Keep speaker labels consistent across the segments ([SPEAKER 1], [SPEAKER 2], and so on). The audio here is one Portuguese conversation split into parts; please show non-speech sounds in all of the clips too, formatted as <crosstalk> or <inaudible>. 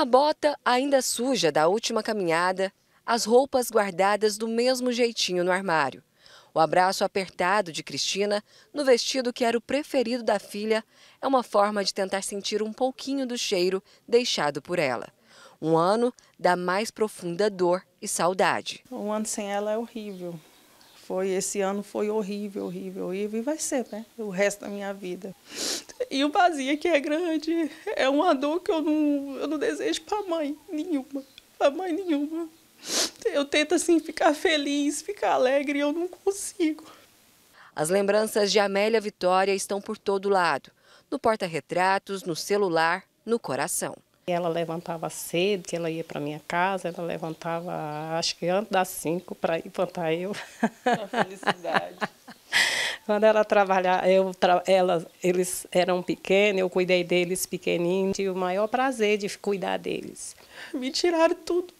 [SPEAKER 1] A bota ainda suja da última caminhada, as roupas guardadas do mesmo jeitinho no armário. O abraço apertado de Cristina, no vestido que era o preferido da filha, é uma forma de tentar sentir um pouquinho do cheiro deixado por ela. Um ano da mais profunda dor e saudade. Um ano sem ela é
[SPEAKER 2] horrível. Foi esse ano foi horrível, horrível, horrível e vai ser, né? O resto da minha vida. E o vazio que é grande, é uma dor que eu não, eu não desejo para mãe nenhuma, para mãe nenhuma. Eu tento assim ficar feliz, ficar
[SPEAKER 1] alegre e eu não consigo. As lembranças de Amélia Vitória estão por todo lado, no porta-retratos, no celular, no coração. Ela levantava cedo, que ela ia para minha casa, ela levantava acho que antes das cinco para ir
[SPEAKER 2] plantar eu. Uma felicidade. <laughs> Quando ela trabalhava, eu, ela, eles eram pequenos, eu cuidei deles pequenininho, tive o maior prazer de cuidar deles. Me tiraram tudo,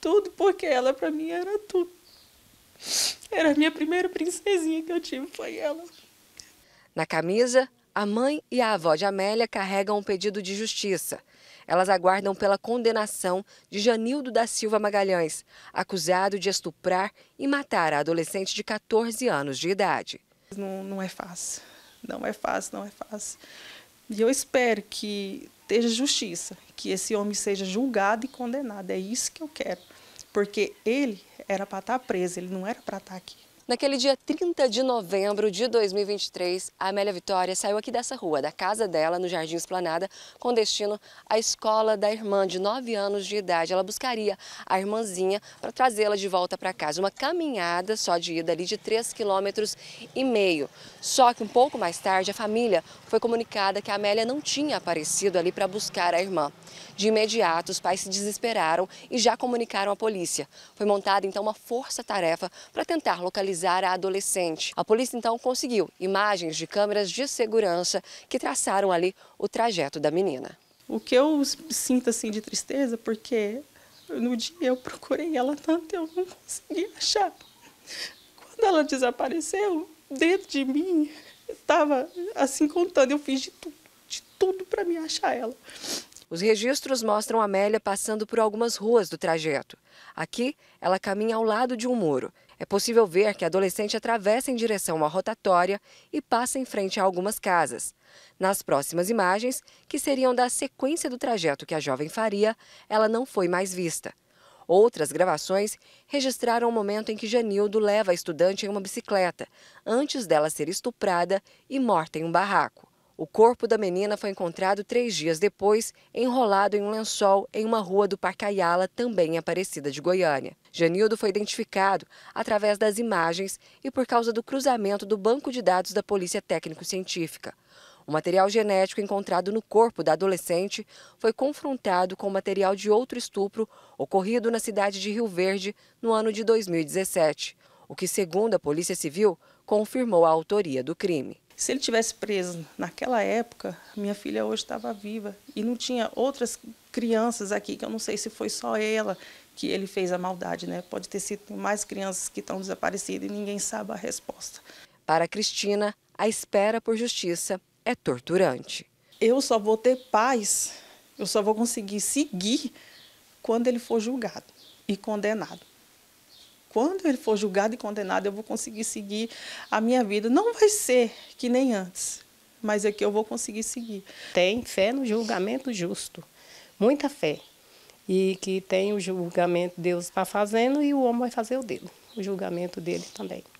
[SPEAKER 2] tudo, porque ela para mim era tudo. Era a minha primeira princesinha que eu tive, foi ela.
[SPEAKER 1] Na camisa, a mãe e a avó de Amélia carregam um pedido de justiça. Elas aguardam pela condenação de Janildo da Silva Magalhães, acusado de estuprar e matar a adolescente de 14 anos de idade. Não, não é fácil, não é
[SPEAKER 2] fácil, não é fácil. E eu espero que esteja justiça, que esse homem seja julgado e condenado. É isso que eu quero. Porque ele era para estar tá preso, ele não era para estar tá aqui.
[SPEAKER 1] Naquele dia 30 de novembro de 2023, a Amélia Vitória saiu aqui dessa rua, da casa dela, no Jardim Esplanada, com destino à escola da irmã de 9 anos de idade. Ela buscaria a irmãzinha para trazê-la de volta para casa. Uma caminhada só de ida ali de 3,5 quilômetros e meio. Só que um pouco mais tarde, a família foi comunicada que a Amélia não tinha aparecido ali para buscar a irmã. De imediato, os pais se desesperaram e já comunicaram à polícia. Foi montada então uma força-tarefa para tentar localizar localizar a adolescente. A polícia então conseguiu imagens de câmeras de segurança que traçaram ali o trajeto da menina.
[SPEAKER 2] O que eu sinto assim de tristeza, porque no dia eu procurei ela tanto, eu não consegui achar. Quando ela desapareceu, dentro de mim, estava assim
[SPEAKER 1] contando, eu fiz de tudo, de tudo para me achar ela. Os registros mostram Amélia passando por algumas ruas do trajeto. Aqui, ela caminha ao lado de um muro. É possível ver que a adolescente atravessa em direção a uma rotatória e passa em frente a algumas casas. Nas próximas imagens, que seriam da sequência do trajeto que a jovem faria, ela não foi mais vista. Outras gravações registraram o momento em que Janildo leva a estudante em uma bicicleta, antes dela ser estuprada e morta em um barraco. O corpo da menina foi encontrado três dias depois, enrolado em um lençol em uma rua do Ayala, também em Aparecida de Goiânia. Janildo foi identificado através das imagens e por causa do cruzamento do banco de dados da Polícia Técnico-Científica. O material genético encontrado no corpo da adolescente foi confrontado com o material de outro estupro ocorrido na cidade de Rio Verde no ano de 2017, o que, segundo a Polícia Civil, confirmou a autoria do crime. Se ele tivesse preso
[SPEAKER 2] naquela época, minha filha hoje estava viva e não tinha outras crianças aqui que eu não sei se foi só ela que ele fez a maldade, né? Pode ter sido mais crianças que estão desaparecidas e ninguém sabe a resposta. Para Cristina, a espera por justiça é torturante. Eu só vou ter paz, eu só vou conseguir seguir quando ele for julgado e condenado quando ele for julgado e condenado, eu vou conseguir seguir a minha vida. Não vai ser que nem antes, mas é que eu vou conseguir seguir. Tem fé no julgamento justo, muita fé. E que tem o julgamento Deus está fazendo e o homem vai fazer o dele, o julgamento dele também.